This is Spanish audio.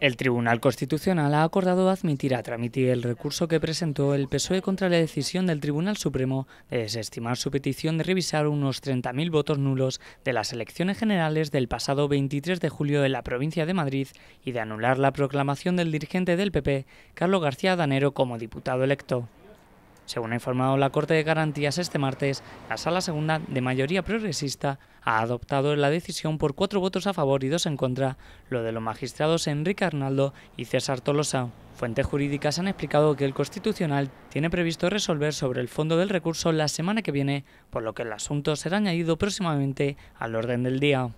El Tribunal Constitucional ha acordado admitir a trámite el recurso que presentó el PSOE contra la decisión del Tribunal Supremo de desestimar su petición de revisar unos 30.000 votos nulos de las elecciones generales del pasado 23 de julio en la provincia de Madrid y de anular la proclamación del dirigente del PP, Carlos García Danero, como diputado electo. Según ha informado la Corte de Garantías este martes, la Sala Segunda, de mayoría progresista, ha adoptado la decisión por cuatro votos a favor y dos en contra, lo de los magistrados Enrique Arnaldo y César Tolosa. Fuentes jurídicas han explicado que el Constitucional tiene previsto resolver sobre el fondo del recurso la semana que viene, por lo que el asunto será añadido próximamente al orden del día.